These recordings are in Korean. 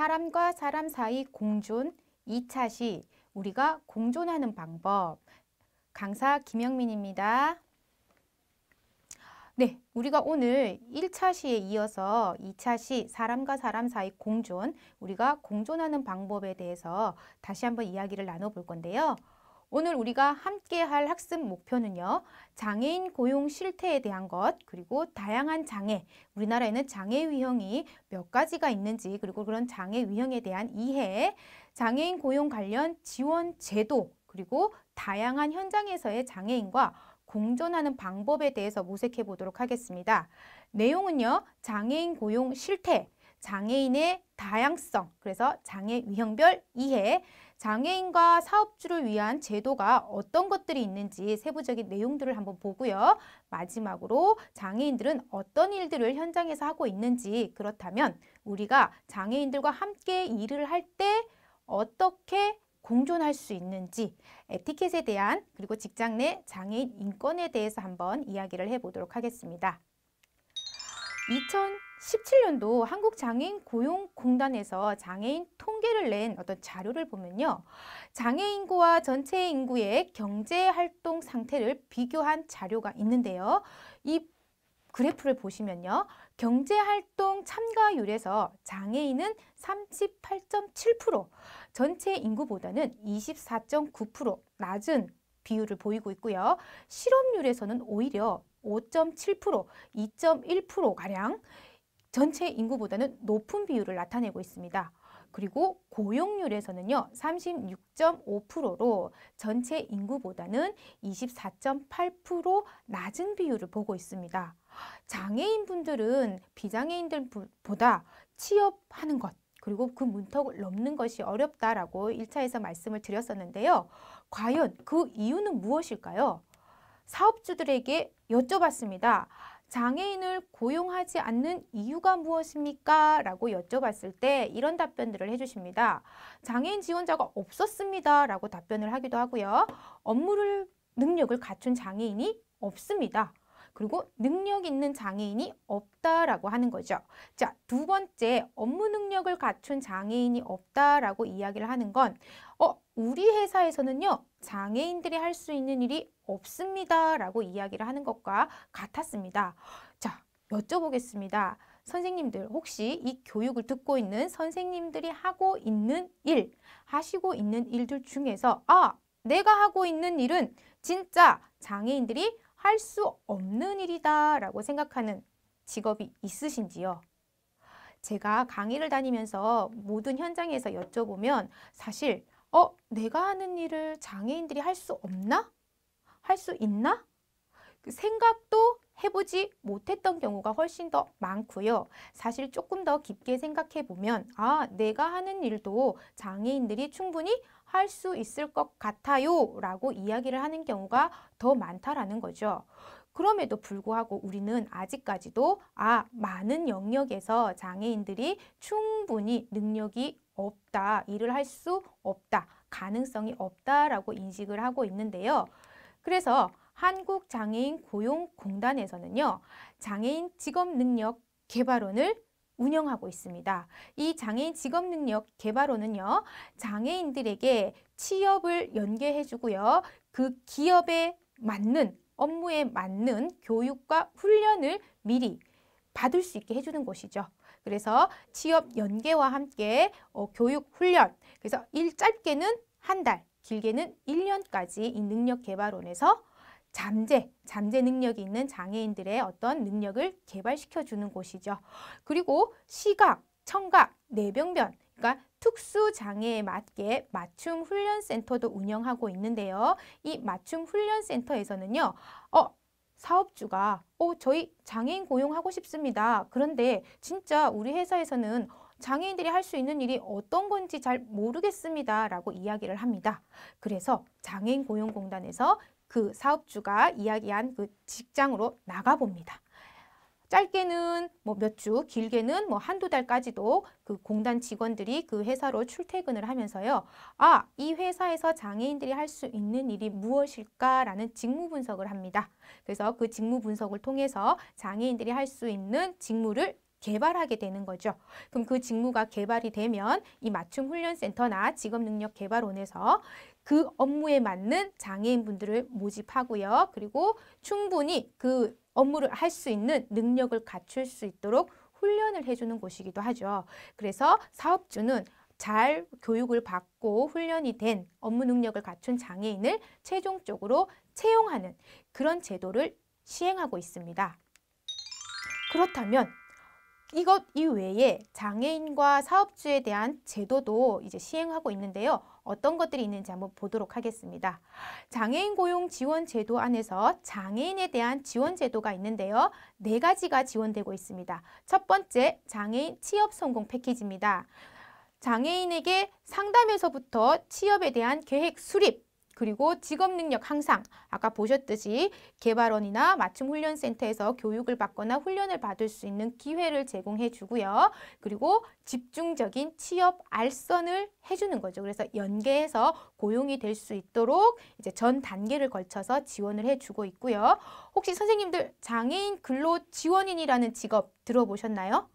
사람과 사람 사이 공존, 2차 시 우리가 공존하는 방법 강사 김영민입니다. 네, 우리가 오늘 1차 시에 이어서 2차 시 사람과 사람 사이 공존, 우리가 공존하는 방법에 대해서 다시 한번 이야기를 나눠볼 건데요. 오늘 우리가 함께 할 학습 목표는요. 장애인 고용 실태에 대한 것, 그리고 다양한 장애, 우리나라에는 장애 위형이 몇 가지가 있는지, 그리고 그런 장애 위형에 대한 이해, 장애인 고용 관련 지원 제도, 그리고 다양한 현장에서의 장애인과 공존하는 방법에 대해서 모색해 보도록 하겠습니다. 내용은요. 장애인 고용 실태, 장애인의 다양성, 그래서 장애 위형별 이해, 장애인과 사업주를 위한 제도가 어떤 것들이 있는지 세부적인 내용들을 한번 보고요. 마지막으로 장애인들은 어떤 일들을 현장에서 하고 있는지 그렇다면 우리가 장애인들과 함께 일을 할 때 어떻게 공존할 수 있는지 에티켓에 대한 그리고 직장 내 장애인 인권에 대해서 한번 이야기를 해보도록 하겠습니다. 2000 2017년도 한국장애인 고용공단에서 장애인 통계를 낸 어떤 자료를 보면요. 장애인구와 전체 인구의 경제활동 상태를 비교한 자료가 있는데요. 이 그래프를 보시면요. 경제활동 참가율에서 장애인은 38.7%, 전체 인구보다는 24.9% 낮은 비율을 보이고 있고요. 실업률에서는 오히려 5.7%, 2.1%가량 전체 인구보다는 높은 비율을 나타내고 있습니다. 그리고 고용률에서는요, 36.5%로 전체 인구보다는 24.8% 낮은 비율을 보고 있습니다. 장애인분들은 비장애인들보다 취업하는 것, 그리고 그 문턱을 넘는 것이 어렵다라고 1차에서 말씀을 드렸었는데요. 과연 그 이유는 무엇일까요? 사업주들에게 여쭤봤습니다. 장애인을 고용하지 않는 이유가 무엇입니까? 라고 여쭤봤을 때 이런 답변들을 해주십니다. 장애인 지원자가 없었습니다. 라고 답변을 하기도 하고요. 업무를 능력을 갖춘 장애인이 없습니다. 그리고 능력 있는 장애인이 없다라고 하는 거죠. 자, 두 번째 업무 능력을 갖춘 장애인이 없다라고 이야기를 하는 건 어, 우리 회사에서는요, 장애인들이 할 수 있는 일이 없습니다. 라고 이야기를 하는 것과 같았습니다. 자, 여쭤보겠습니다. 선생님들, 혹시 이 교육을 듣고 있는 선생님들이 하고 있는 일, 하시고 있는 일들 중에서, 아, 내가 하고 있는 일은 진짜 장애인들이 할 수 없는 일이다 라고 생각하는 직업이 있으신지요? 제가 강의를 다니면서 모든 현장에서 여쭤보면 사실 어, 내가 하는 일을 장애인들이 할 수 없나? 할 수 있나? 그 생각도 해보지 못했던 경우가 훨씬 더 많고요. 사실 조금 더 깊게 생각해 보면 아 내가 하는 일도 장애인들이 충분히 할 수 있을 것 같아요 라고 이야기를 하는 경우가 더 많다라는 거죠. 그럼에도 불구하고 우리는 아직까지도 아 많은 영역에서 장애인들이 충분히 능력이 없다. 일을 할 수 없다. 가능성이 없다라고 인식을 하고 있는데요. 그래서 한국장애인 고용공단에서는요. 장애인 직업능력 개발원을 운영하고 있습니다. 이 장애인 직업능력 개발원은요. 장애인들에게 취업을 연계해주고요. 그 기업에 맞는 업무에 맞는 교육과 훈련을 미리 받을 수 있게 해주는 곳이죠. 그래서 취업 연계와 함께 어, 교육 훈련 그래서 일 짧게는 한 달, 길게는 일년까지이 능력 개발원에서 잠재, 잠재 능력이 있는 장애인들의 어떤 능력을 개발시켜 주는 곳이죠. 그리고 시각, 청각, 내병변, 그러니까 특수 장애에 맞게 맞춤 훈련 센터도 운영하고 있는데요. 이 맞춤 훈련 센터에서는요. 어, 사업주가 어 저희 장애인 고용하고 싶습니다. 그런데 진짜 우리 회사에서는 장애인들이 할 수 있는 일이 어떤 건지 잘 모르겠습니다. 라고 이야기를 합니다. 그래서 장애인 고용공단에서 그 사업주가 이야기한 그 직장으로 나가봅니다. 짧게는 뭐 몇 주, 길게는 뭐 한두 달까지도 그 공단 직원들이 그 회사로 출퇴근을 하면서요. 아, 이 회사에서 장애인들이 할 수 있는 일이 무엇일까라는 직무 분석을 합니다. 그래서 그 직무 분석을 통해서 장애인들이 할 수 있는 직무를 개발하게 되는 거죠. 그럼 그 직무가 개발이 되면 이 맞춤 훈련센터나 직업능력개발원에서 그 업무에 맞는 장애인분들을 모집하고요. 그리고 충분히 그 업무를 할 수 있는 능력을 갖출 수 있도록 훈련을 해주는 곳이기도 하죠. 그래서 사업주는 잘 교육을 받고 훈련이 된 업무 능력을 갖춘 장애인을 최종적으로 채용하는 그런 제도를 시행하고 있습니다. 그렇다면 이것 이외에 장애인과 사업주에 대한 제도도 이제 시행하고 있는데요. 어떤 것들이 있는지 한번 보도록 하겠습니다. 장애인 고용 지원 제도 안에서 장애인에 대한 지원 제도가 있는데요. 네 가지가 지원되고 있습니다. 첫 번째, 장애인 취업 성공 패키지입니다. 장애인에게 상담에서부터 취업에 대한 계획 수립, 그리고 직업 능력 향상 아까 보셨듯이 개발원이나 맞춤 훈련센터에서 교육을 받거나 훈련을 받을 수 있는 기회를 제공해 주고요. 그리고 집중적인 취업 알선을 해주는 거죠. 그래서 연계해서 고용이 될 수 있도록 이제 전 단계를 걸쳐서 지원을 해주고 있고요. 혹시 선생님들 장애인 근로 지원인이라는 직업 들어보셨나요?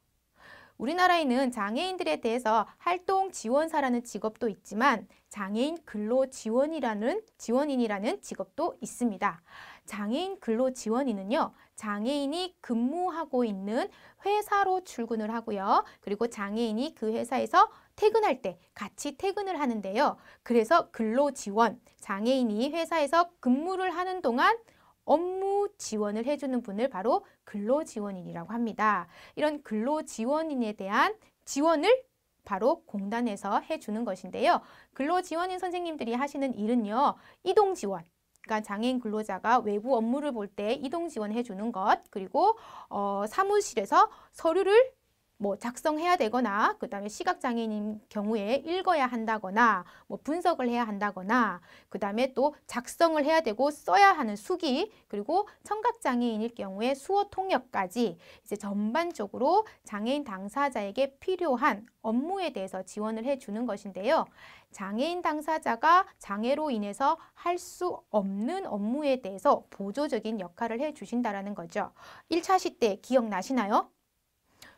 우리나라에는 장애인들에 대해서 활동 지원사라는 직업도 있지만 장애인 근로 지원이라는 지원인이라는 직업도 있습니다. 장애인 근로 지원인은요. 장애인이 근무하고 있는 회사로 출근을 하고요. 그리고 장애인이 그 회사에서 퇴근할 때 같이 퇴근을 하는데요. 그래서 근로 지원, 장애인이 회사에서 근무를 하는 동안 업무 지원을 해주는 분을 바로 근로지원인이라고 합니다. 이런 근로지원인에 대한 지원을 바로 공단에서 해주는 것인데요. 근로지원인 선생님들이 하시는 일은요. 이동지원, 그러니까 장애인 근로자가 외부 업무를 볼 때 이동 지원해 주는 것, 그리고 어, 사무실에서 서류를 뭐 작성해야 되거나 그다음에 시각장애인 경우에 읽어야 한다거나 뭐 분석을 해야 한다거나 그다음에 또 작성을 해야 되고 써야 하는 수기 그리고 청각장애인일 경우에 수어 통역까지 이제 전반적으로 장애인 당사자에게 필요한 업무에 대해서 지원을 해주는 것인데요. 장애인 당사자가 장애로 인해서 할 수 없는 업무에 대해서 보조적인 역할을 해주신다라는 거죠. 1차 시때 기억나시나요?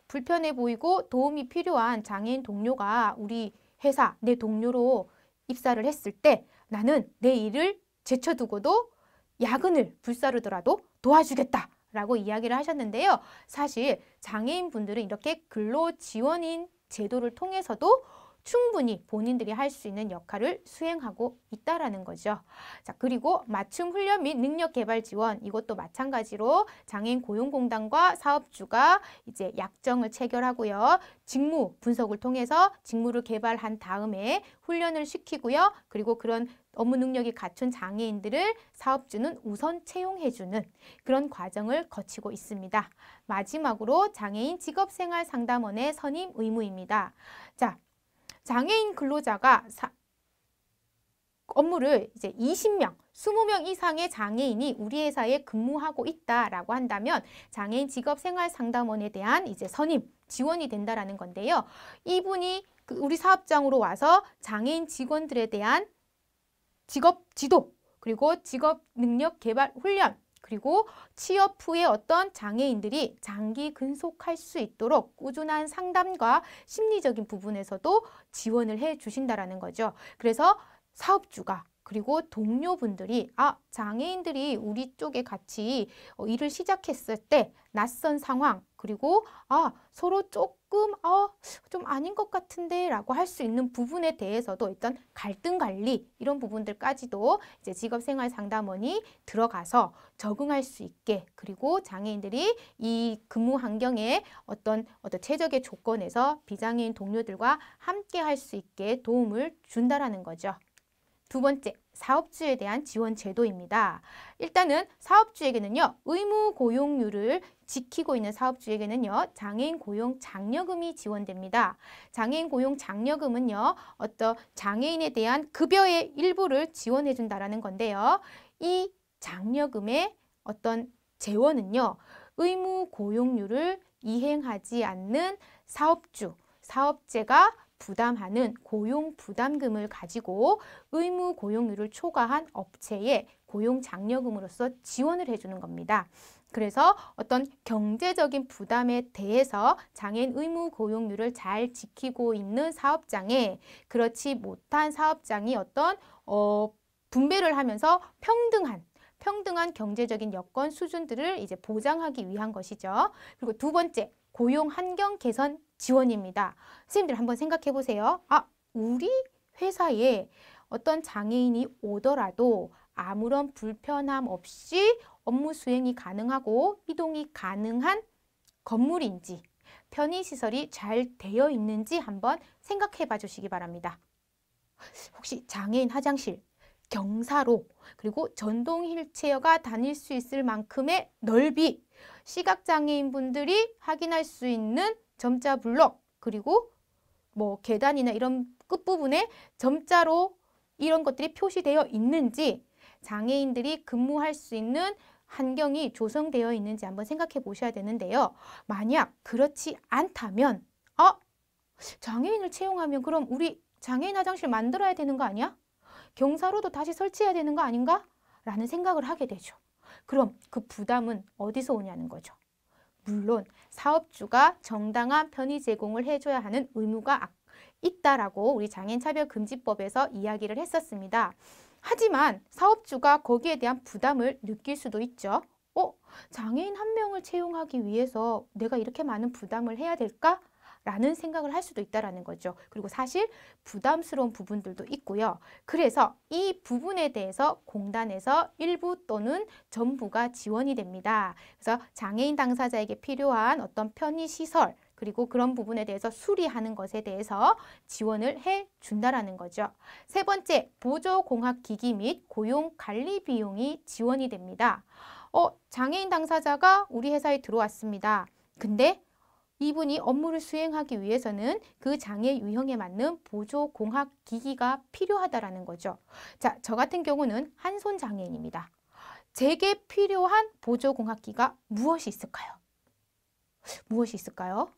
불편해 보이고 도움이 필요한 장애인 동료가 우리 회사, 내 동료로 입사를 했을 때 나는 내 일을 제쳐두고도 야근을 불사르더라도 도와주겠다. 라고 이야기를 하셨는데요. 사실 장애인 분들은 이렇게 근로지원인 제도를 통해서도 충분히 본인들이 할 수 있는 역할을 수행하고 있다라는 거죠. 자, 그리고 맞춤 훈련 및 능력 개발 지원 이것도 마찬가지로 장애인 고용공단과 사업주가 이제 약정을 체결하고요. 직무 분석을 통해서 직무를 개발한 다음에 훈련을 시키고요. 그리고 그런 업무 능력이 갖춘 장애인들을 사업주는 우선 채용해주는 그런 과정을 거치고 있습니다. 마지막으로 장애인 직업생활 상담원의 선임 의무입니다. 자, 장애인 근로자가 사, 업무를 이제 20명, 20명 이상의 장애인이 우리 회사에 근무하고 있다라고 한다면 장애인 직업 생활 상담원에 대한 이제 선임, 지원이 된다라는 건데요. 이분이 그 우리 사업장으로 와서 장애인 직원들에 대한 직업 지도 그리고 직업 능력 개발 훈련 그리고 취업 후에 어떤 장애인들이 장기 근속할 수 있도록 꾸준한 상담과 심리적인 부분에서도 지원을 해 주신다라는 거죠. 그래서 사업주가 그리고 동료분들이 아 장애인들이 우리 쪽에 같이 어, 일을 시작했을 때 낯선 상황 그리고 아 서로 조금 어좀 아닌 것 같은데 라고 할 수 있는 부분에 대해서도 일단 갈등 관리 이런 부분들까지도 이제 직업생활 상담원이 들어가서 적응할 수 있게 그리고 장애인들이 이 근무 환경에 어떤 어떤 최적의 조건에서 비장애인 동료들과 함께 할 수 있게 도움을 준다라는 거죠. 두 번째, 사업주에 대한 지원 제도입니다. 일단은 사업주에게는요. 의무 고용률을 지키고 있는 사업주에게는요. 장애인 고용 장려금이 지원됩니다. 장애인 고용 장려금은요. 어떤 장애인에 대한 급여의 일부를 지원해 준다라는 건데요. 이 장려금의 어떤 재원은요. 의무 고용률을 이행하지 않는 사업주, 사업체가 부담하는 고용 부담금을 가지고 의무 고용률을 초과한 업체에 고용 장려금으로서 지원을 해주는 겁니다. 그래서 어떤 경제적인 부담에 대해서 장애인 의무 고용률을 잘 지키고 있는 사업장에 그렇지 못한 사업장이 어떤 어, 분배를 하면서 평등한 평등한 경제적인 여건 수준들을 이제 보장하기 위한 것이죠. 그리고 두 번째 고용 환경 개선 지원입니다. 선생님들 한번 생각해 보세요. 아, 우리 회사에 어떤 장애인이 오더라도 아무런 불편함 없이 업무 수행이 가능하고 이동이 가능한 건물인지 편의시설이 잘 되어 있는지 한번 생각해 봐 주시기 바랍니다. 혹시 장애인 화장실, 경사로 그리고 전동 휠체어가 다닐 수 있을 만큼의 넓이 시각장애인분들이 확인할 수 있는 점자 블럭 그리고 뭐 계단이나 이런 끝부분에 점자로 이런 것들이 표시되어 있는지 장애인들이 근무할 수 있는 환경이 조성되어 있는지 한번 생각해 보셔야 되는데요. 만약 그렇지 않다면 어? 장애인을 채용하면 그럼 우리 장애인 화장실 만들어야 되는 거 아니야? 경사로도 다시 설치해야 되는 거 아닌가? 라는 생각을 하게 되죠. 그럼 그 부담은 어디서 오냐는 거죠. 물론 사업주가 정당한 편의 제공을 해줘야 하는 의무가 있다라고 우리 장애인차별금지법에서 이야기를 했었습니다. 하지만 사업주가 거기에 대한 부담을 느낄 수도 있죠. 어? 장애인 한 명을 채용하기 위해서 내가 이렇게 많은 부담을 해야 될까? 라는 생각을 할 수도 있다라는 거죠. 그리고 사실 부담스러운 부분들도 있고요. 그래서 이 부분에 대해서 공단에서 일부 또는 전부가 지원이 됩니다. 그래서 장애인 당사자에게 필요한 어떤 편의시설 그리고 그런 부분에 대해서 수리하는 것에 대해서 지원을 해준다라는 거죠. 세 번째, 보조공학기기 및 고용관리비용이 지원이 됩니다. 어, 장애인 당사자가 우리 회사에 들어왔습니다. 근데 이분이 업무를 수행하기 위해서는 그 장애 유형에 맞는 보조 공학 기기가 필요하다라는 거죠. 자, 저 같은 경우는 한손 장애인입니다. 제게 필요한 보조 공학기가 무엇이 있을까요? 무엇이 있을까요?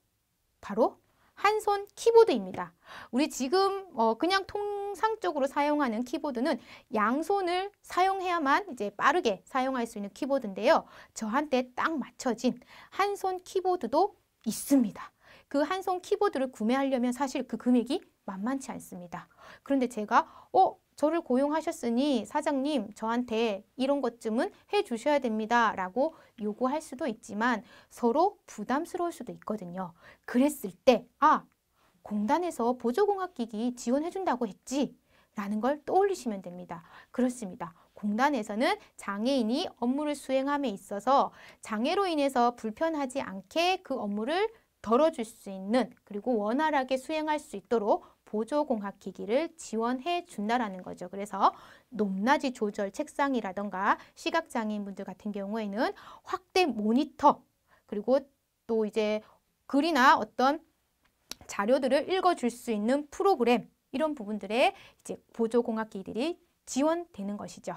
바로 한손 키보드입니다. 우리 지금 어 그냥 통상적으로 사용하는 키보드는 양손을 사용해야만 이제 빠르게 사용할 수 있는 키보드인데요. 저한테 딱 맞춰진 한손 키보드도 있습니다. 그 한송 키보드를 구매하려면 사실 그 금액이 만만치 않습니다. 그런데 제가 어 저를 고용하셨으니 사장님 저한테 이런 것쯤은 해 주셔야 됩니다 라고 요구할 수도 있지만 서로 부담스러울 수도 있거든요. 그랬을 때 아 공단에서 보조공학기기 지원해 준다고 했지 라는 걸 떠올리시면 됩니다. 그렇습니다. 공단에서는 장애인이 업무를 수행함에 있어서 장애로 인해서 불편하지 않게 그 업무를 덜어줄 수 있는 그리고 원활하게 수행할 수 있도록 보조공학기기를 지원해 준다라는 거죠. 그래서 높낮이 조절 책상이라던가 시각장애인분들 같은 경우에는 확대 모니터 그리고 또 이제 글이나 어떤 자료들을 읽어줄 수 있는 프로그램 이런 부분들에 이제 보조공학기들이 지원되는 것이죠.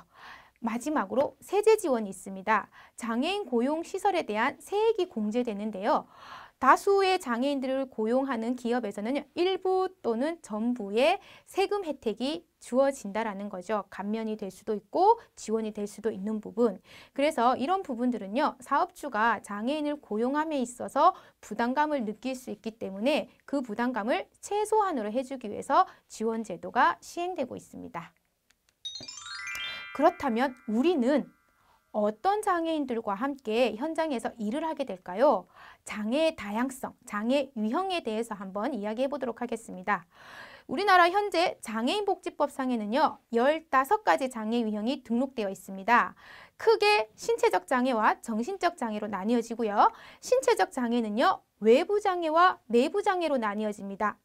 마지막으로 세제 지원이 있습니다. 장애인 고용 시설에 대한 세액이 공제되는데요. 다수의 장애인들을 고용하는 기업에서는 일부 또는 전부의 세금 혜택이 주어진다라는 거죠. 감면이 될 수도 있고 지원이 될 수도 있는 부분. 그래서 이런 부분들은요. 사업주가 장애인을 고용함에 있어서 부담감을 느낄 수 있기 때문에 그 부담감을 최소한으로 해주기 위해서 지원 제도가 시행되고 있습니다. 그렇다면 우리는 어떤 장애인들과 함께 현장에서 일을 하게 될까요? 장애의 다양성, 장애 유형에 대해서 한번 이야기해 보도록 하겠습니다. 우리나라 현재 장애인복지법상에는요. 15가지 장애 유형이 등록되어 있습니다. 크게 신체적 장애와 정신적 장애로 나뉘어지고요. 신체적 장애는요. 외부 장애와 내부 장애로 나뉘어집니다.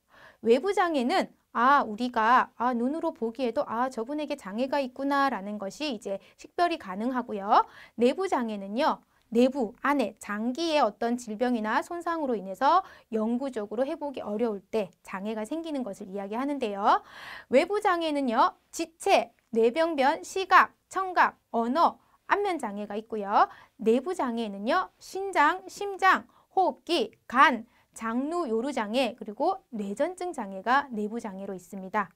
외부 장애는 아 우리가 아 눈으로 보기에도 아 저분에게 장애가 있구나라는 것이 이제 식별이 가능하고요. 내부 장애는요. 내부 안에 장기의 어떤 질병이나 손상으로 인해서 영구적으로 회복이 어려울 때 장애가 생기는 것을 이야기하는데요. 외부 장애는요. 지체, 뇌병변, 시각, 청각, 언어, 안면 장애가 있고요. 내부 장애는요. 신장, 심장, 호흡기, 간, 장루 요루 장애 그리고 뇌전증 장애가 내부 장애로 있습니다.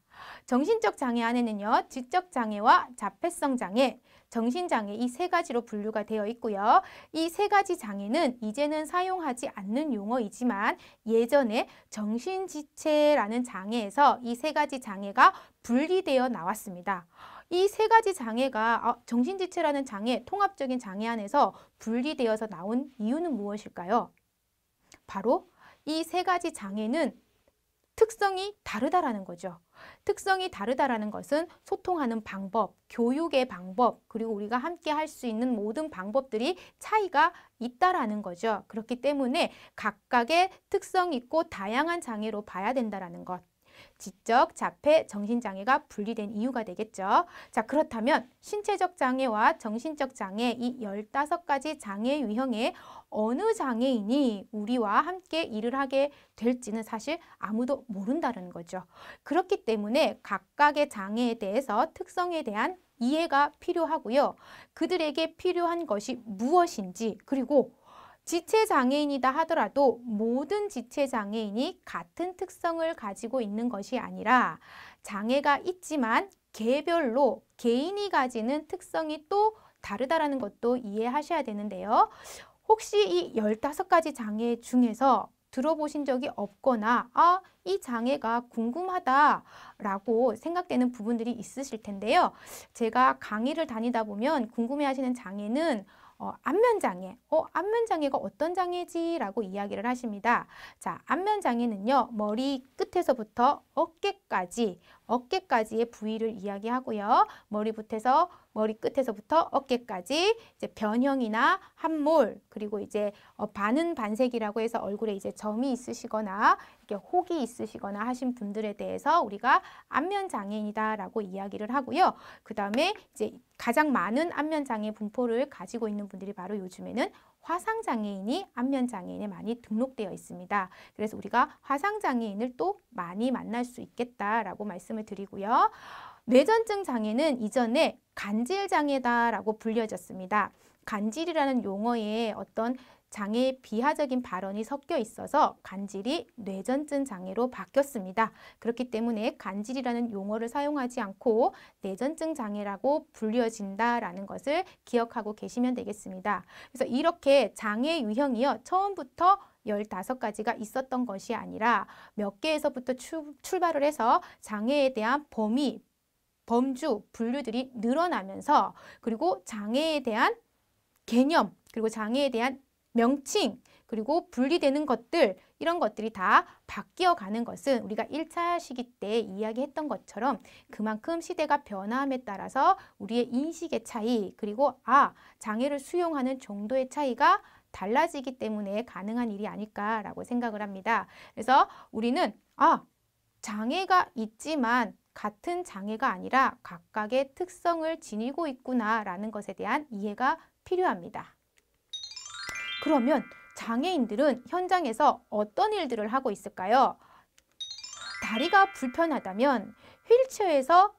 정신적 장애 안에는요. 지적 장애와 자폐성 장애, 정신 장애 이 세 가지로 분류가 되어 있고요. 이 세 가지 장애는 이제는 사용하지 않는 용어이지만 예전에 정신 지체라는 장애에서 이 세 가지 장애가 분리되어 나왔습니다. 이 세 가지 장애가 어, 정신지체라는 장애, 통합적인 장애 안에서 분리되어서 나온 이유는 무엇일까요? 바로 이세 가지 장애는 특성이 다르다라는 거죠. 특성이 다르다라는 것은 소통하는 방법, 교육의 방법, 그리고 우리가 함께 할 수 있는 모든 방법들이 차이가 있다라는 거죠. 그렇기 때문에 각각의 특성 있고 다양한 장애로 봐야 된다라는 것. 지적, 자폐, 정신장애가 분리된 이유가 되겠죠. 자 그렇다면 신체적 장애와 정신적 장애 이열다 가지 장애 유형에 어느 장애인이 우리와 함께 일을 하게 될지는 사실 아무도 모른다는 거죠. 그렇기 때문에 각각의 장애에 대해서 특성에 대한 이해가 필요하고요. 그들에게 필요한 것이 무엇인지 그리고 지체 장애인이다 하더라도 모든 지체 장애인이 같은 특성을 가지고 있는 것이 아니라 장애가 있지만 개별로 개인이 가지는 특성이 또 다르다라는 것도 이해하셔야 되는데요. 혹시 이1 5 가지 장애 중에서 들어보신 적이 없거나 아, 이 장애가 궁금하다라고 생각되는 부분들이 있으실 텐데요. 제가 강의를 다니다 보면 궁금해하시는 장애는 어, 안면장애, 어, 안면장애가 어떤 장애지라고 이야기를 하십니다. 자, 안면장애는요, 머리 끝에서부터 어깨까지 어깨까지의 부위를 이야기하고요. 머리부터 머리끝에서부터 어깨까지 이제 변형이나 함몰 그리고 이제 어, 반은 반색이라고 해서 얼굴에 이제 점이 있으시거나 이렇게 혹이 있으시거나 하신 분들에 대해서 우리가 안면 장애인이다라고 이야기를 하고요. 그다음에 이제 가장 많은 안면 장애 분포를 가지고 있는 분들이 바로 요즘에는 화상장애인이 안면장애인에 많이 등록되어 있습니다. 그래서 우리가 화상장애인을 또 많이 만날 수 있겠다라고 말씀을 드리고요. 뇌전증 장애는 이전에 간질 장애다라고 불려졌습니다. 간질이라는 용어의 어떤 장애 비하적인 발언이 섞여 있어서 간질이 뇌전증 장애로 바뀌었습니다. 그렇기 때문에 간질이라는 용어를 사용하지 않고 뇌전증 장애라고 불려진다라는 것을 기억하고 계시면 되겠습니다. 그래서 이렇게 장애 유형이요. 처음부터 열다섯 가지가 있었던 것이 아니라 몇 개에서부터 추, 출발을 해서 장애에 대한 범위, 범주, 분류들이 늘어나면서 그리고 장애에 대한 개념, 그리고 장애에 대한 명칭, 그리고 분리되는 것들 이런 것들이 다 바뀌어 가는 것은 우리가 1차 시기 때 이야기했던 것처럼 그만큼 시대가 변함에 따라서 우리의 인식의 차이 그리고 아 장애를 수용하는 정도의 차이가 달라지기 때문에 가능한 일이 아닐까라고 생각을 합니다. 그래서 우리는 아 장애가 있지만 같은 장애가 아니라 각각의 특성을 지니고 있구나라는 것에 대한 이해가 필요합니다. 그러면 장애인들은 현장에서 어떤 일들을 하고 있을까요? 다리가 불편하다면 휠체어에서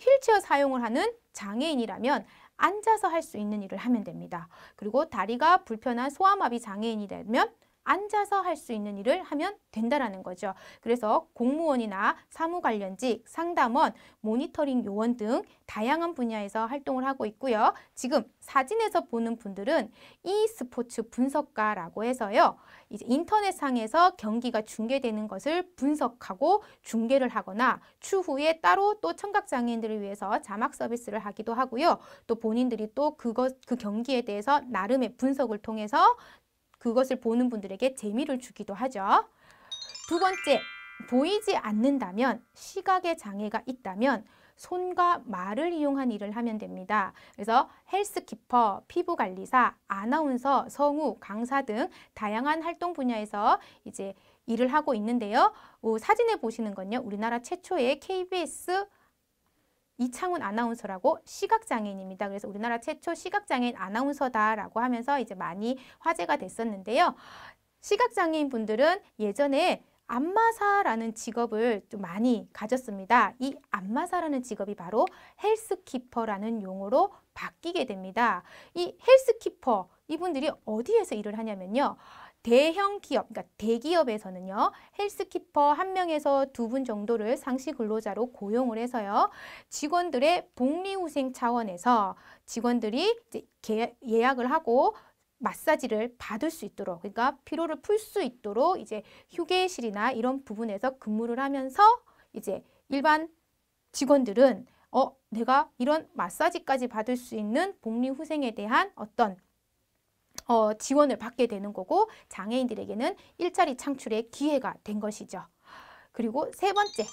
휠체어 사용을 하는 장애인이라면 앉아서 할 수 있는 일을 하면 됩니다. 그리고 다리가 불편한 소아마비 장애인이 되면 앉아서 할 수 있는 일을 하면 된다라는 거죠. 그래서 공무원이나 사무 관련직, 상담원, 모니터링 요원 등 다양한 분야에서 활동을 하고 있고요. 지금 사진에서 보는 분들은 e스포츠 분석가라고 해서요. 이제 인터넷상에서 경기가 중계되는 것을 분석하고 중계를 하거나 추후에 따로 또 청각장애인들을 위해서 자막 서비스를 하기도 하고요. 또 본인들이 또 그것, 그 경기에 대해서 나름의 분석을 통해서 그것을 보는 분들에게 재미를 주기도 하죠. 두 번째, 보이지 않는다면 시각에 장애가 있다면 손과 말을 이용한 일을 하면 됩니다. 그래서 헬스키퍼, 피부관리사, 아나운서, 성우, 강사 등 다양한 활동 분야에서 이제 일을 하고 있는데요. 사진에 보시는 건요. 우리나라 최초의 KBS 이창훈 아나운서라고 시각장애인입니다. 그래서 우리나라 최초 시각장애인 아나운서다라고 하면서 이제 많이 화제가 됐었는데요. 시각장애인 분들은 예전에 안마사라는 직업을 좀 많이 가졌습니다. 이 안마사라는 직업이 바로 헬스키퍼라는 용어로 바뀌게 됩니다. 이 헬스키퍼 이분들이 어디에서 일을 하냐면요. 대형 기업, 그러니까 대기업에서는요. 헬스키퍼 한 명에서 두 분 정도를 상시 근로자로 고용을 해서요. 직원들의 복리후생 차원에서 직원들이 이제 예약을 하고 마사지를 받을 수 있도록 그러니까 피로를 풀 수 있도록 이제 휴게실이나 이런 부분에서 근무를 하면서 이제 일반 직원들은 어 내가 이런 마사지까지 받을 수 있는 복리후생에 대한 어떤 어, 지원을 받게 되는 거고 장애인들에게는 일자리 창출의 기회가 된 것이죠. 그리고 세 번째,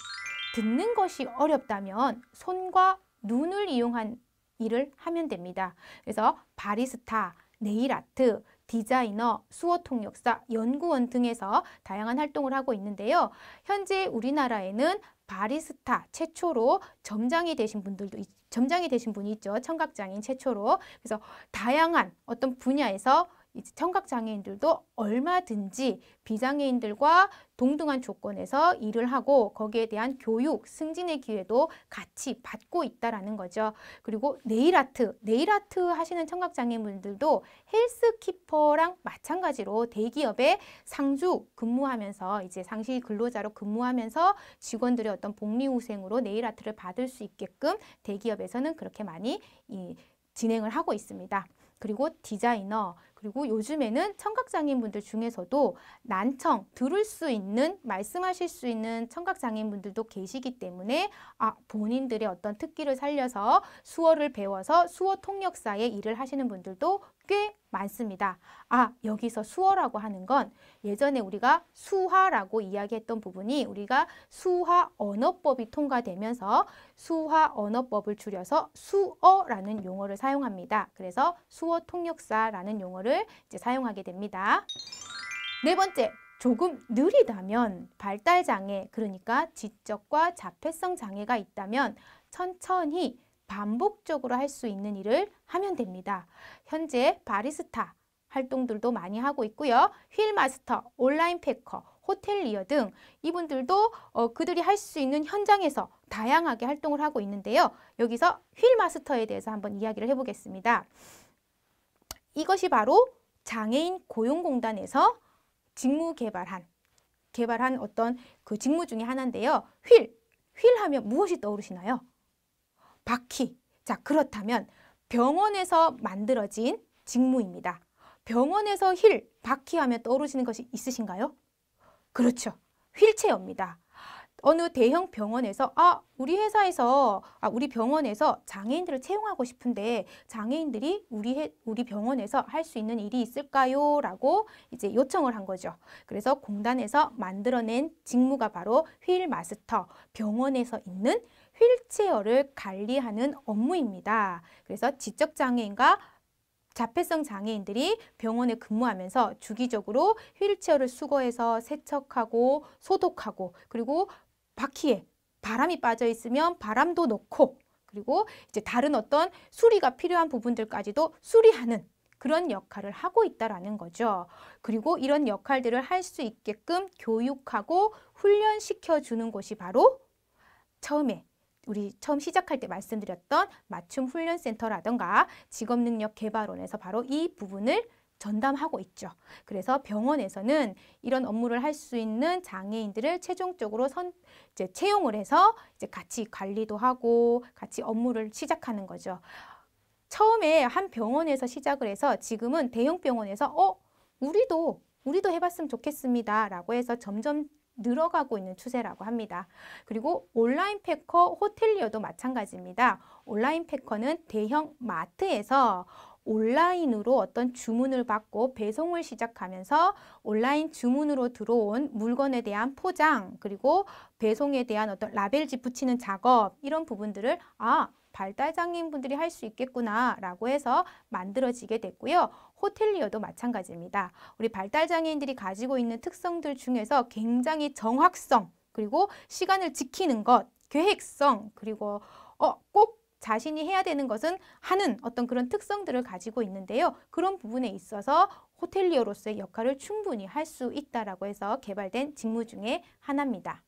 듣는 것이 어렵다면 손과 눈을 이용한 일을 하면 됩니다. 그래서 바리스타, 네일 아트, 디자이너, 수어 통역사, 연구원 등에서 다양한 활동을 하고 있는데요. 현재 우리나라에는 바리스타 최초로 점장이 되신 분들도 점장이 되신 분이 있죠. 청각장애인 최초로. 그래서 다양한 어떤 분야에서 이제 청각장애인들도 얼마든지 비장애인들과 동등한 조건에서 일을 하고 거기에 대한 교육, 승진의 기회도 같이 받고 있다라는 거죠. 그리고 네일아트, 네일아트 하시는 청각장애인분들도 헬스키퍼랑 마찬가지로 대기업에 상주 근무하면서 이제 상시 근로자로 근무하면서 직원들의 어떤 복리후생으로 네일아트를 받을 수 있게끔 대기업에서는 그렇게 많이 이, 진행을 하고 있습니다. 그리고 디자이너, 그리고 요즘에는 청각장애인분들 중에서도 난청, 들을 수 있는, 말씀하실 수 있는 청각장애인분들도 계시기 때문에 아, 본인들의 어떤 특기를 살려서 수어를 배워서 수어 통역사의 일을 하시는 분들도 꽤 많습니다. 아, 여기서 수어라고 하는 건 예전에 우리가 수화라고 이야기했던 부분이 우리가 수화 언어법이 통과되면서 수화 언어법을 줄여서 수어라는 용어를 사용합니다. 그래서 수어 통역사라는 용어를 이제 사용하게 됩니다. 네 번째, 조금 느리다면 발달 장애, 그러니까 지적과 자폐성 장애가 있다면 천천히 반복적으로 할 수 있는 일을 하면 됩니다. 현재 바리스타 활동들도 많이 하고 있고요. 휠마스터, 온라인 패커, 호텔리어 등 이분들도 어, 그들이 할 수 있는 현장에서 다양하게 활동을 하고 있는데요. 여기서 휠마스터에 대해서 한번 이야기를 해보겠습니다. 이것이 바로 장애인 고용공단에서 직무 개발한 개발한 어떤 그 직무 중의 하나인데요. 휠, 휠 하면 무엇이 떠오르시나요? 바퀴. 자, 그렇다면 병원에서 만들어진 직무입니다. 병원에서 힐, 바퀴 하면 떠오르시는 것이 있으신가요? 그렇죠. 휠체어입니다. 어느 대형 병원에서 아 우리 회사에서 아 우리 병원에서 장애인들을 채용하고 싶은데 장애인들이 우리 해, 우리 병원에서 할 수 있는 일이 있을까요?라고 이제 요청을 한 거죠. 그래서 공단에서 만들어낸 직무가 바로 휠 마스터 병원에서 있는 휠체어를 관리하는 업무입니다. 그래서 지적장애인과 자폐성 장애인들이 병원에 근무하면서 주기적으로 휠체어를 수거해서 세척하고 소독하고 그리고 바퀴에 바람이 빠져 있으면 바람도 넣고 그리고 이제 다른 어떤 수리가 필요한 부분들까지도 수리하는 그런 역할을 하고 있다라는 거죠. 그리고 이런 역할들을 할 수 있게끔 교육하고 훈련시켜 주는 곳이 바로 처음에 우리 처음 시작할 때 말씀드렸던 맞춤 훈련센터라던가 직업능력개발원에서 바로 이 부분을 전담하고 있죠. 그래서 병원에서는 이런 업무를 할 수 있는 장애인들을 최종적으로 선, 이제 채용을 해서 이제 같이 관리도 하고 같이 업무를 시작하는 거죠. 처음에 한 병원에서 시작을 해서 지금은 대형 병원에서 어 우리도 우리도 해봤으면 좋겠습니다 라고 해서 점점 늘어가고 있는 추세라고 합니다. 그리고 온라인 패커 호텔리어도 마찬가지입니다. 온라인 패커는 대형 마트에서 온라인으로 어떤 주문을 받고 배송을 시작하면서 온라인 주문으로 들어온 물건에 대한 포장 그리고 배송에 대한 어떤 라벨지 붙이는 작업 이런 부분들을 아 발달장애인 분들이 할 수 있겠구나 라고 해서 만들어지게 됐고요. 호텔리어도 마찬가지입니다. 우리 발달장애인들이 가지고 있는 특성들 중에서 굉장히 정확성, 그리고 시간을 지키는 것, 계획성, 그리고 어, 꼭 자신이 해야 되는 것은 하는 어떤 그런 특성들을 가지고 있는데요. 그런 부분에 있어서 호텔리어로서의 역할을 충분히 할 수 있다라고 해서 개발된 직무 중에 하나입니다.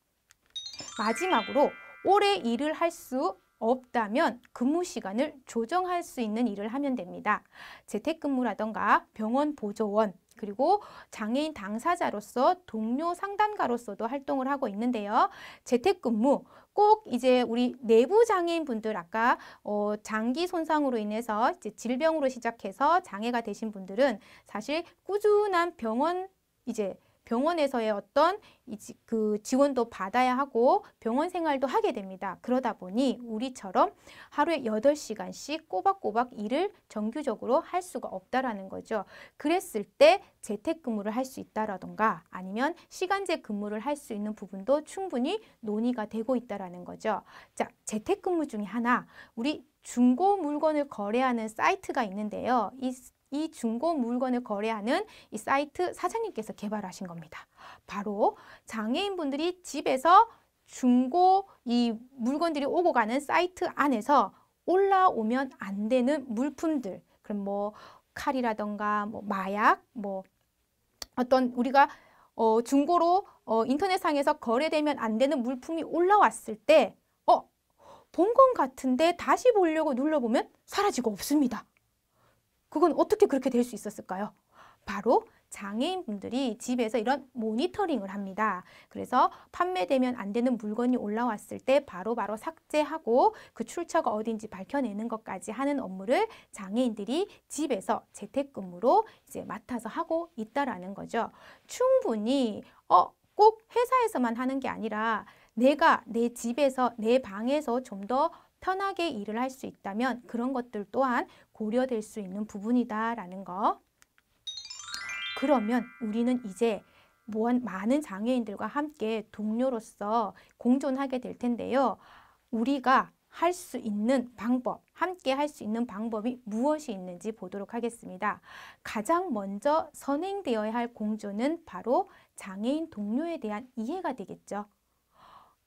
마지막으로 오래 일을 할수 없다면 근무 시간을 조정할 수 있는 일을 하면 됩니다. 재택근무라던가 병원 보조원, 그리고 장애인 당사자로서 동료 상담가로서도 활동을 하고 있는데요. 재택근무 꼭 이제 우리 내부 장애인 분들 아까 어, 장기 손상으로 인해서 이제 질병으로 시작해서 장애가 되신 분들은 사실 꾸준한 병원 이제 병원에서의 어떤 그 지원도 받아야 하고 병원 생활도 하게 됩니다. 그러다 보니 우리처럼 하루에 여덟 시간씩 꼬박꼬박 일을 정규적으로 할 수가 없다라는 거죠. 그랬을 때 재택근무를 할 수 있다라던가 아니면 시간제 근무를 할 수 있는 부분도 충분히 논의가 되고 있다라는 거죠. 자, 재택근무 중에 하나 우리 중고 물건을 거래하는 사이트가 있는데요. 이이 중고 물건을 거래하는 이 사이트 사장님께서 개발하신 겁니다. 바로 장애인분들이 집에서 중고 이 물건들이 오고 가는 사이트 안에서 올라오면 안 되는 물품들 그럼 뭐 칼이라던가 뭐 마약 뭐 어떤 우리가 어 중고로 어 인터넷상에서 거래되면 안 되는 물품이 올라왔을 때 어본 건 같은데 다시 보려고 눌러보면 사라지고 없습니다. 그건 어떻게 그렇게 될 수 있었을까요? 바로 장애인분들이 집에서 이런 모니터링을 합니다. 그래서 판매되면 안 되는 물건이 올라왔을 때 바로바로 바로 삭제하고 그 출처가 어딘지 밝혀내는 것까지 하는 업무를 장애인들이 집에서 재택근무로 이제 맡아서 하고 있다라는 거죠. 충분히 어, 꼭 회사에서만 하는 게 아니라 내가 내 집에서 내 방에서 좀 더 편하게 일을 할 수 있다면 그런 것들 또한 고려될 수 있는 부분이다라는 거. 그러면 우리는 이제 많은 장애인들과 함께 동료로서 공존하게 될 텐데요. 우리가 할 수 있는 방법, 함께 할 수 있는 방법이 무엇이 있는지 보도록 하겠습니다. 가장 먼저 선행되어야 할 공존은 바로 장애인 동료에 대한 이해가 되겠죠.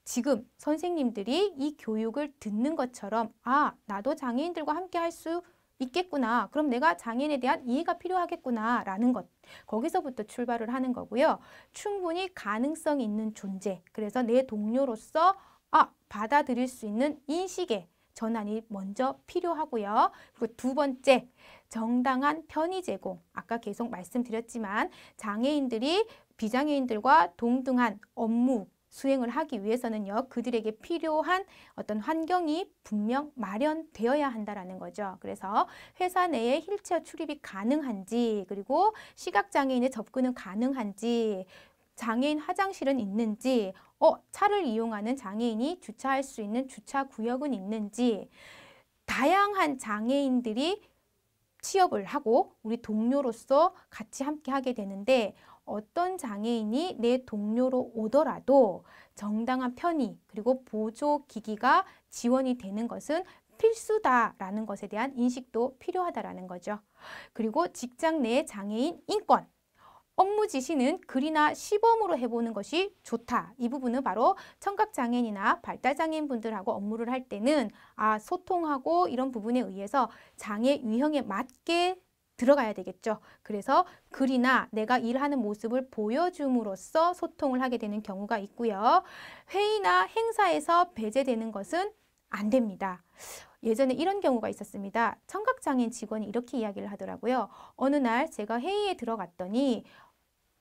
지금 선생님들이 이 교육을 듣는 것처럼 아, 나도 장애인들과 함께 할수 있겠구나. 그럼 내가 장애인에 대한 이해가 필요하겠구나라는 것. 거기서부터 출발을 하는 거고요. 충분히 가능성 있는 존재. 그래서 내 동료로서 아, 받아들일 수 있는 인식의 전환이 먼저 필요하고요. 그리고 두 번째, 정당한 편의 제공. 아까 계속 말씀드렸지만 장애인들이 비장애인들과 동등한 업무 수행을 하기 위해서는요. 그들에게 필요한 어떤 환경이 분명 마련되어야 한다라는 거죠. 그래서 회사 내에 휠체어 출입이 가능한지 그리고 시각장애인의 접근은 가능한지 장애인 화장실은 있는지 어 차를 이용하는 장애인이 주차할 수 있는 주차 구역은 있는지 다양한 장애인들이 취업을 하고 우리 동료로서 같이 함께 하게 되는데 어떤 장애인이 내 동료로 오더라도 정당한 편의 그리고 보조 기기가 지원이 되는 것은 필수다라는 것에 대한 인식도 필요하다라는 거죠. 그리고 직장 내 장애인 인권 업무 지시는 글이나 시범으로 해보는 것이 좋다. 이 부분은 바로 청각장애인이나 발달장애인 분들하고 업무를 할 때는 아 소통하고 이런 부분에 의해서 장애 유형에 맞게 들어가야 되겠죠. 그래서 글이나 내가 일하는 모습을 보여줌으로써 소통을 하게 되는 경우가 있고요. 회의나 행사에서 배제되는 것은 안 됩니다. 예전에 이런 경우가 있었습니다. 청각장애인 직원이 이렇게 이야기를 하더라고요. 어느 날 제가 회의에 들어갔더니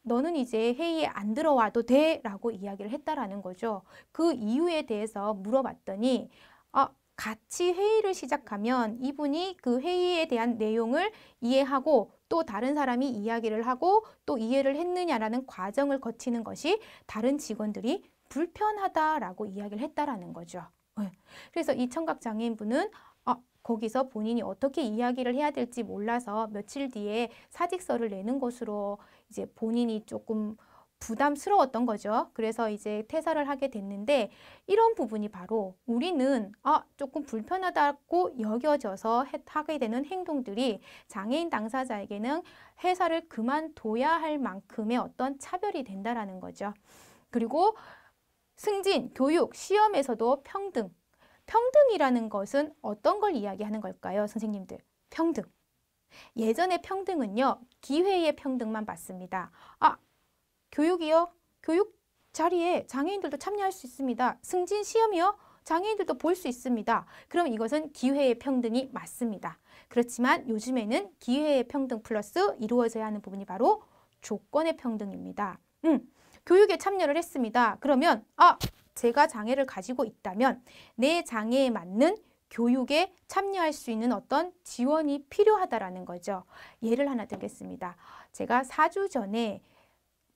너는 이제 회의에 안 들어와도 돼 라고 이야기를 했다라는 거죠. 그 이유에 대해서 물어봤더니 아, 같이 회의를 시작하면 이분이 그 회의에 대한 내용을 이해하고 또 다른 사람이 이야기를 하고 또 이해를 했느냐라는 과정을 거치는 것이 다른 직원들이 불편하다라고 이야기를 했다라는 거죠. 예. 그래서 이 청각 장애인분은 아, 거기서 본인이 어떻게 이야기를 해야 될지 몰라서 며칠 뒤에 사직서를 내는 것으로 이제 본인이 조금 부담스러웠던 거죠. 그래서 이제 퇴사를 하게 됐는데 이런 부분이 바로 우리는 아, 조금 불편하다고 여겨져서 하게 되는 행동들이 장애인 당사자에게는 회사를 그만둬야 할 만큼의 어떤 차별이 된다라는 거죠. 그리고 승진, 교육, 시험에서도 평등. 평등이라는 것은 어떤 걸 이야기하는 걸까요, 선생님들? 평등. 예전의 평등은요, 기회의 평등만 봤습니다. 아, 교육이요. 교육 자리에 장애인들도 참여할 수 있습니다. 승진 시험이요. 장애인들도 볼 수 있습니다. 그럼 이것은 기회의 평등이 맞습니다. 그렇지만 요즘에는 기회의 평등 플러스 이루어져야 하는 부분이 바로 조건의 평등입니다. 음, 교육에 참여를 했습니다. 그러면 아, 제가 장애를 가지고 있다면 내 장애에 맞는 교육에 참여할 수 있는 어떤 지원이 필요하다라는 거죠. 예를 하나 들겠습니다. 제가 4주 전에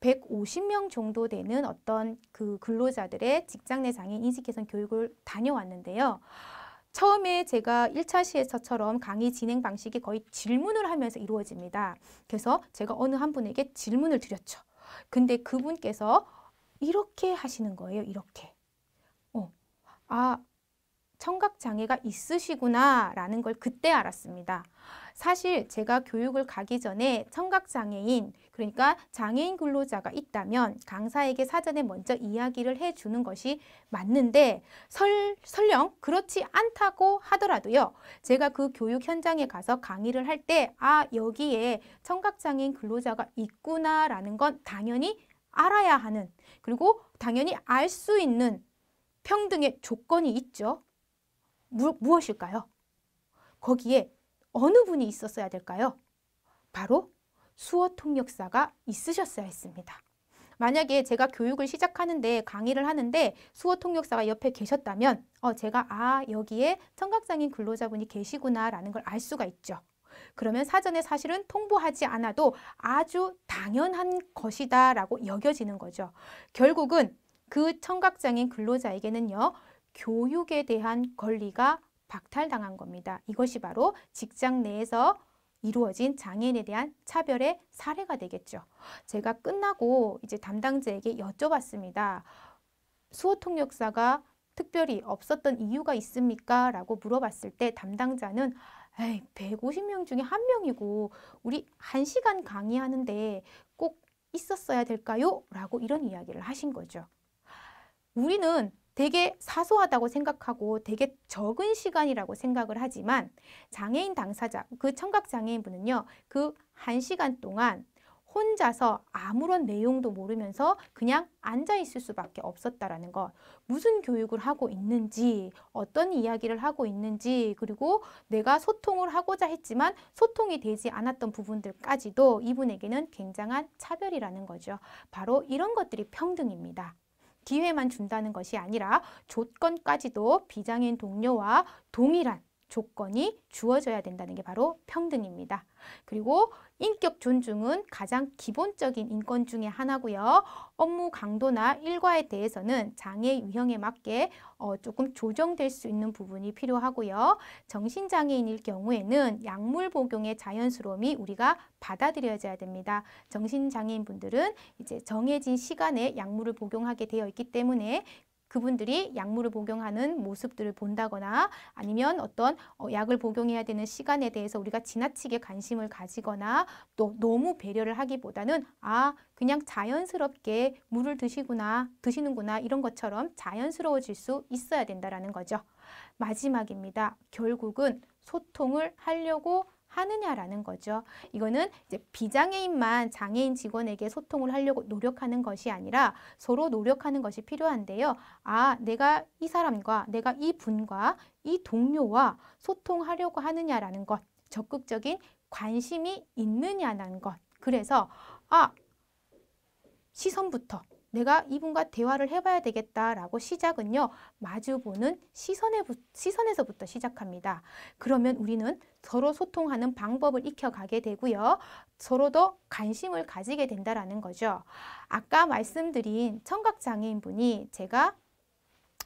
150명 정도 되는 어떤 그 근로자들의 직장 내 장애인 인식 개선 교육을 다녀왔는데요. 처음에 제가 1차 시에서처럼 강의 진행 방식이 거의 질문을 하면서 이루어집니다. 그래서 제가 어느 한 분에게 질문을 드렸죠. 근데 그분께서 이렇게 하시는 거예요. 이렇게. 어, 아, 청각장애가 있으시구나 라는 걸 그때 알았습니다. 사실 제가 교육을 가기 전에 청각장애인 그러니까 장애인 근로자가 있다면 강사에게 사전에 먼저 이야기를 해주는 것이 맞는데 설, 설령 그렇지 않다고 하더라도요. 제가 그 교육 현장에 가서 강의를 할 때 아 여기에 청각장애인 근로자가 있구나라는 건 당연히 알아야 하는 그리고 당연히 알 수 있는 평등의 조건이 있죠. 무, 무엇일까요? 거기에 어느 분이 있었어야 될까요? 바로 수어 통역사가 있으셨어야 했습니다. 만약에 제가 교육을 시작하는데 강의를 하는데 수어 통역사가 옆에 계셨다면 어, 제가 아 여기에 청각장인 근로자분이 계시구나라는 걸 알 수가 있죠. 그러면 사전에 사실은 통보하지 않아도 아주 당연한 것이다 라고 여겨지는 거죠. 결국은 그청각장인 근로자에게는요. 교육에 대한 권리가 박탈당한 겁니다. 이것이 바로 직장 내에서 이루어진 장애인에 대한 차별의 사례가 되겠죠. 제가 끝나고 이제 담당자에게 여쭤봤습니다. 수호 통역사가 특별히 없었던 이유가 있습니까? 라고 물어봤을 때 담당자는 에이, 150명 중에 한 명이고 우리 한시간 강의하는데 꼭 있었어야 될까요? 라고 이런 이야기를 하신 거죠. 우리는 되게 사소하다고 생각하고 되게 적은 시간이라고 생각을 하지만 장애인 당사자, 그 청각장애인분은요. 그 한시간 동안 혼자서 아무런 내용도 모르면서 그냥 앉아 있을 수밖에 없었다라는 것. 무슨 교육을 하고 있는지, 어떤 이야기를 하고 있는지, 그리고 내가 소통을 하고자 했지만 소통이 되지 않았던 부분들까지도 이분에게는 굉장한 차별이라는 거죠. 바로 이런 것들이 평등입니다. 기회만 준다는 것이 아니라 조건까지도 비장애인 동료와 동일한 조건이 주어져야 된다는 게 바로 평등입니다. 그리고 인격 존중은 가장 기본적인 인권 중에 하나고요. 업무 강도나 일과에 대해서는 장애 유형에 맞게 어, 조금 조정될 수 있는 부분이 필요하고요. 정신장애인일 경우에는 약물 복용의 자연스러움이 우리가 받아들여져야 됩니다. 정신장애인 분들은 이제 정해진 시간에 약물을 복용하게 되어 있기 때문에 그분들이 약물을 복용하는 모습들을 본다거나 아니면 어떤 어, 약을 복용해야 되는 시간에 대해서 우리가 지나치게 관심을 가지거나 또 너무 배려를 하기보다는 아 그냥 자연스럽게 물을 드시구나 드시는구나 이런 것처럼 자연스러워질 수 있어야 된다라는 거죠. 마지막입니다. 결국은 소통을 하려고 하느냐라는 거죠. 이거는 이제 비장애인만 장애인 직원에게 소통을 하려고 노력하는 것이 아니라 서로 노력하는 것이 필요한데요. 아, 내가 이 사람과 내가 이 분과 이 동료와 소통하려고 하느냐라는 것, 적극적인 관심이 있느냐라는 것. 그래서 아, 시선부터 내가 이분과 대화를 해봐야 되겠다라고 시작은요. 마주보는 시선에, 시선에서부터 시작합니다. 그러면 우리는 서로 소통하는 방법을 익혀가게 되고요. 서로 더 관심을 가지게 된다라는 거죠. 아까 말씀드린 청각장애인분이 제가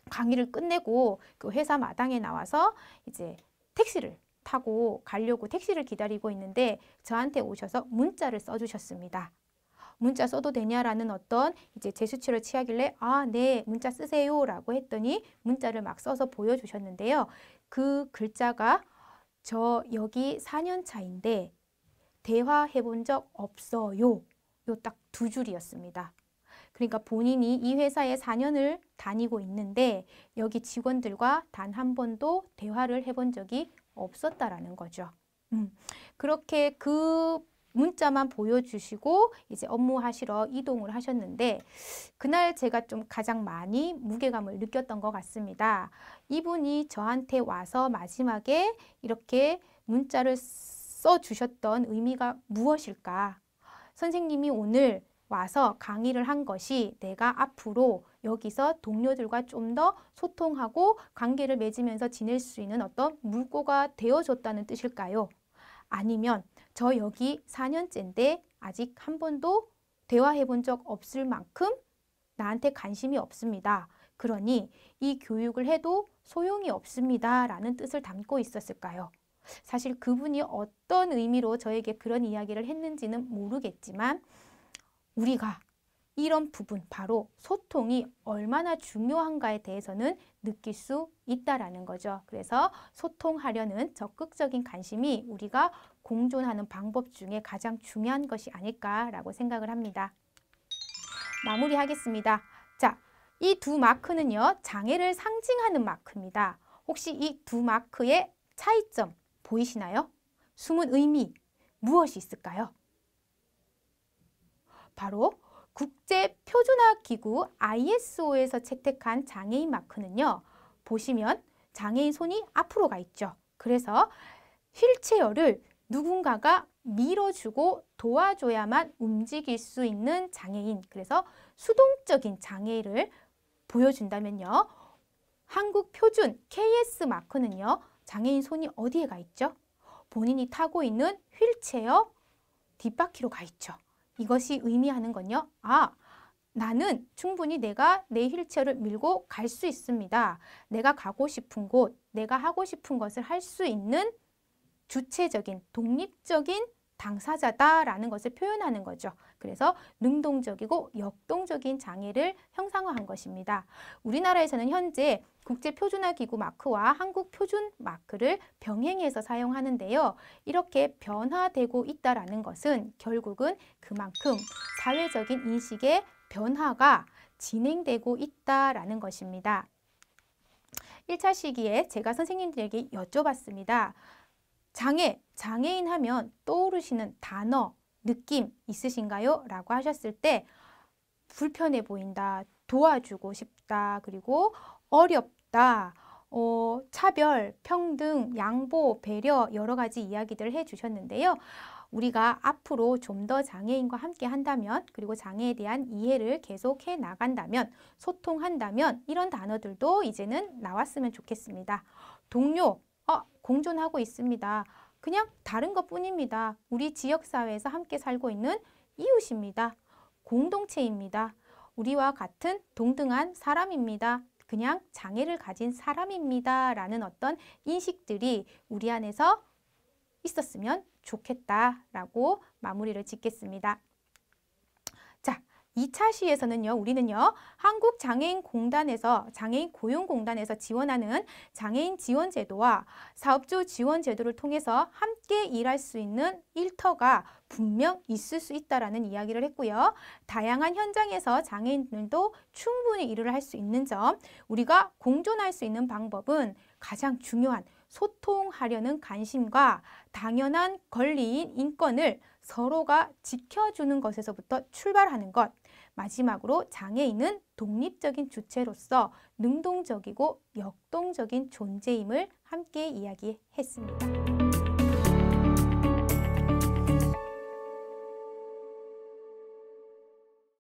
강의를 끝내고 그 회사 마당에 나와서 이제 택시를 타고 가려고 택시를 기다리고 있는데 저한테 오셔서 문자를 써주셨습니다. 문자 써도 되냐라는 어떤 이제 제스처를 취하길래 아, 네, 문자 쓰세요라고 했더니 문자를 막 써서 보여주셨는데요. 그 글자가 저 여기 4년 차인데 대화해 본 적 없어요. 요 딱 두 줄이었습니다. 그러니까 본인이 이 회사에 4년을 다니고 있는데 여기 직원들과 단 한 번도 대화를 해 본 적이 없었다라는 거죠. 음. 그렇게 그 문자만 보여주시고 이제 업무하시러 이동을 하셨는데 그날 제가 좀 가장 많이 무게감을 느꼈던 것 같습니다. 이분이 저한테 와서 마지막에 이렇게 문자를 써주셨던 의미가 무엇일까? 선생님이 오늘 와서 강의를 한 것이 내가 앞으로 여기서 동료들과 좀 더 소통하고 관계를 맺으면서 지낼 수 있는 어떤 물꼬가 되어줬다는 뜻일까요? 아니면 저 여기 4년째인데 아직 한 번도 대화해 본 적 없을 만큼 나한테 관심이 없습니다. 그러니 이 교육을 해도 소용이 없습니다. 라는 뜻을 담고 있었을까요? 사실 그분이 어떤 의미로 저에게 그런 이야기를 했는지는 모르겠지만 우리가 이런 부분 바로 소통이 얼마나 중요한가에 대해서는 느낄 수 있다라는 거죠. 그래서 소통하려는 적극적인 관심이 우리가 공존하는 방법 중에 가장 중요한 것이 아닐까라고 생각을 합니다. 마무리하겠습니다. 자, 이 두 마크는요. 장애를 상징하는 마크입니다. 혹시 이 두 마크의 차이점 보이시나요? 숨은 의미 무엇이 있을까요? 바로 국제 표준화 기구 ISO에서 채택한 장애인 마크는요. 보시면 장애인 손이 앞으로 가 있죠. 그래서 휠체어를 누군가가 밀어주고 도와줘야만 움직일 수 있는 장애인 그래서 수동적인 장애를 보여준다면요. 한국 표준 KS 마크는요. 장애인 손이 어디에 가 있죠? 본인이 타고 있는 휠체어 뒷바퀴로 가 있죠. 이것이 의미하는 건요. 아, 나는 충분히 내가 내 휠체어를 밀고 갈 수 있습니다. 내가 가고 싶은 곳, 내가 하고 싶은 것을 할 수 있는 주체적인, 독립적인 당사자다라는 것을 표현하는 거죠. 그래서 능동적이고 역동적인 장애를 형상화한 것입니다. 우리나라에서는 현재 국제표준화기구 마크와 한국표준 마크를 병행해서 사용하는데요. 이렇게 변화되고 있다는 것은 결국은 그만큼 사회적인 인식의 변화가 진행되고 있다는 것입니다. 1차 시기에 제가 선생님들에게 여쭤봤습니다. 장애, 장애인 하면 떠오르시는 단어, 느낌 있으신가요? 라고 하셨을 때 불편해 보인다, 도와주고 싶다, 그리고 어렵다, 어, 차별, 평등, 양보, 배려 여러 가지 이야기들을 해주셨는데요. 우리가 앞으로 좀 더 장애인과 함께 한다면 그리고 장애에 대한 이해를 계속해 나간다면 소통한다면 이런 단어들도 이제는 나왔으면 좋겠습니다. 동료, 어, 공존하고 있습니다. 그냥 다른 것뿐입니다. 우리 지역사회에서 함께 살고 있는 이웃입니다. 공동체입니다. 우리와 같은 동등한 사람입니다. 그냥 장애를 가진 사람입니다. 라는 어떤 인식들이 우리 안에서 있었으면 좋겠다라고 마무리를 짓겠습니다. 이차 시에서는요, 우리는요, 한국장애인공단에서, 장애인고용공단에서 지원하는 장애인 지원제도와 사업주 지원제도를 통해서 함께 일할 수 있는 일터가 분명 있을 수 있다라는 이야기를 했고요. 다양한 현장에서 장애인들도 충분히 일을 할 수 있는 점, 우리가 공존할 수 있는 방법은 가장 중요한 소통하려는 관심과 당연한 권리인 인권을 서로가 지켜주는 것에서부터 출발하는 것 마지막으로 장애인은 독립적인 주체로서 능동적이고 역동적인 존재임을 함께 이야기했습니다.